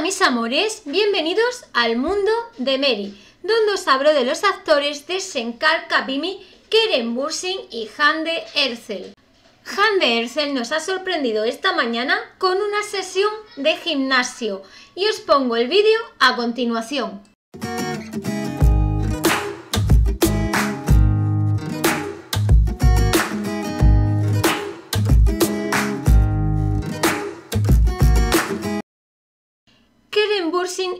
mis amores, bienvenidos al mundo de Mary, donde os hablo de los actores de Senkar Kabimi, Keren Bursing y Hande Erzel. Hande Erzel nos ha sorprendido esta mañana con una sesión de gimnasio y os pongo el vídeo a continuación.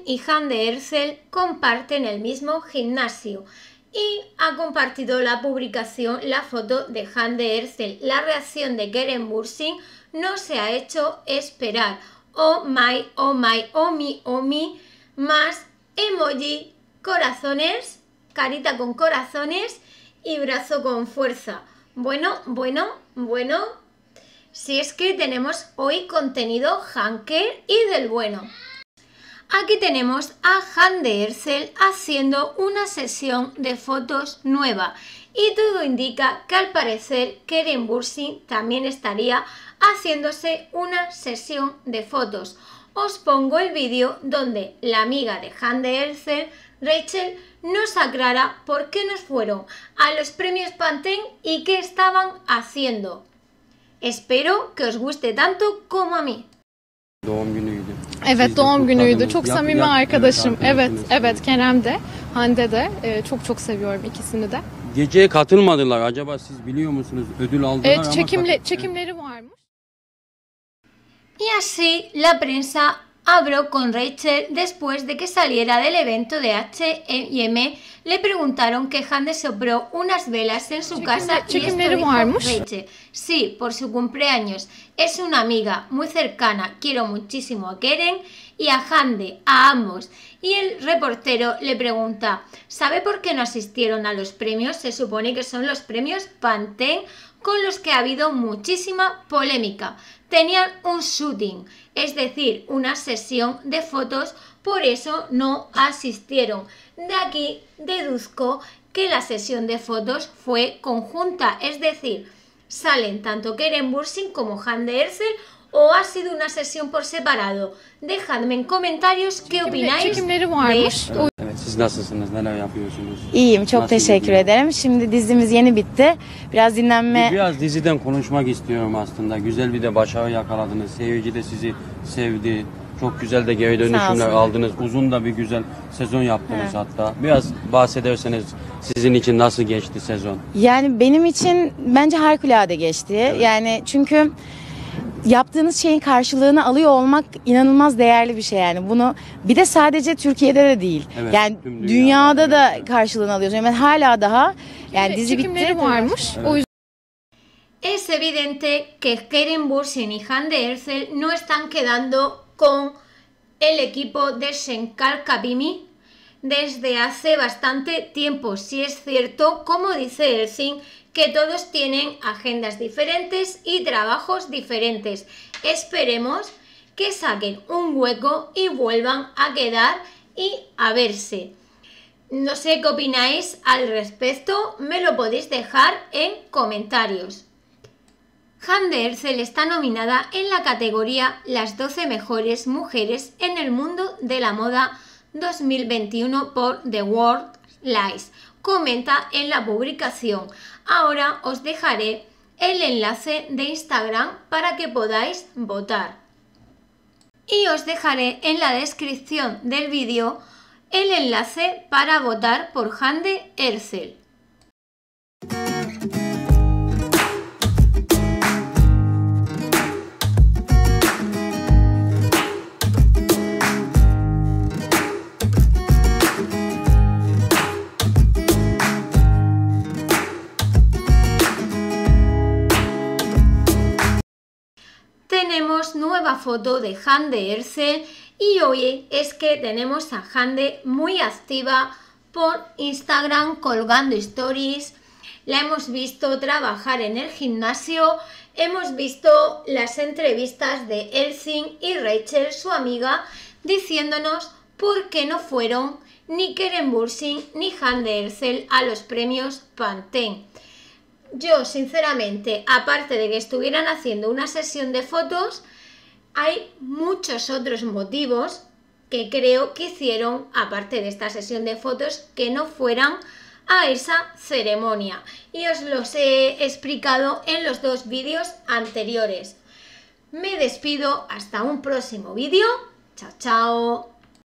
y Han de ercel comparten el mismo gimnasio y ha compartido la publicación la foto de Han de Herzel. La reacción de Keren Bursin no se ha hecho esperar. Oh my, oh my, oh mi, oh mi, más emoji, corazones, carita con corazones y brazo con fuerza. Bueno, bueno, bueno. Si es que tenemos hoy contenido hanker y del bueno. Aquí tenemos a Han de Ercel haciendo una sesión de fotos nueva y todo indica que al parecer Keren Bursi también estaría haciéndose una sesión de fotos. Os pongo el vídeo donde la amiga de Han de Rachel, nos aclara por qué nos fueron a los premios Pantene y qué estaban haciendo. Espero que os guste tanto como a mí. Evet doğum günüydü. Çok yak, samimi yak, arkadaşım. Yak, evet evet Kerem de Hande de e, çok çok seviyorum ikisini de. Geceye katılmadılar. Acaba siz biliyor musunuz ödül aldılar evet, çekimle, ama çekimleri varmış. E, y así la prensa habló con Rachel después de que saliera del evento de H&M. Le preguntaron que Hande sobró unas velas en su casa y esto Rachel. Sí, por su cumpleaños. Es una amiga muy cercana. Quiero muchísimo a Keren y a Hande, a ambos. Y el reportero le pregunta, ¿sabe por qué no asistieron a los premios? Se supone que son los premios Pantene con los que ha habido muchísima polémica. Tenían un shooting, es decir, una sesión de fotos, por eso no asistieron. De aquí deduzco que la sesión de fotos fue conjunta, es decir, salen tanto Keren Bursing como Han de Ersel o ha sido una sesión por separado. Dejadme en comentarios qué opináis Siz nasılsınız? Neler yapıyorsunuz? İyiyim. Çok Nasıl teşekkür gidiyor? ederim. Şimdi dizimiz yeni bitti. Biraz dinlenme... Biraz diziden konuşmak istiyorum aslında. Güzel bir de başarı yakaladınız. Seyirci de sizi sevdi. Çok güzel de geri dönüşümler aldınız. Uzun da bir güzel sezon yaptınız He. hatta. Biraz bahsederseniz sizin için nasıl geçti sezon? Yani benim için bence harikulade geçti. Evet. Yani çünkü yaptığınız şeyin karşılığını alıyor olmak inanılmaz değerli bir şey yani. Bunu bir de sadece Türkiye'de de değil. Evet, yani dünyada, dünyada da evet. karşılığını alıyorsun. Yani hala daha yani evet, dizi bitti. varmış. Evet. O yüzden Es evidente que Kerenburg y Hande Ercel no están quedando con el equipo de Shenkar Kabimi desde hace bastante tiempo. Si es cierto, como dice zinc que todos tienen agendas diferentes y trabajos diferentes. Esperemos que saquen un hueco y vuelvan a quedar y a verse. No sé qué opináis al respecto, me lo podéis dejar en comentarios. Hande Erzel está nominada en la categoría Las 12 mejores mujeres en el mundo de la moda 2021 por The World Lies. Comenta en la publicación. Ahora os dejaré el enlace de Instagram para que podáis votar. Y os dejaré en la descripción del vídeo el enlace para votar por Hande Ercel. nueva foto de Hande Ersel, y hoy es que tenemos a Hande muy activa por Instagram colgando stories. La hemos visto trabajar en el gimnasio, hemos visto las entrevistas de Elsing y Rachel, su amiga, diciéndonos por qué no fueron ni Keren Bursing ni Hande Hercel a los premios Pantene yo sinceramente, aparte de que estuvieran haciendo una sesión de fotos, hay muchos otros motivos que creo que hicieron, aparte de esta sesión de fotos, que no fueran a esa ceremonia. Y os los he explicado en los dos vídeos anteriores. Me despido hasta un próximo vídeo. Chao, chao.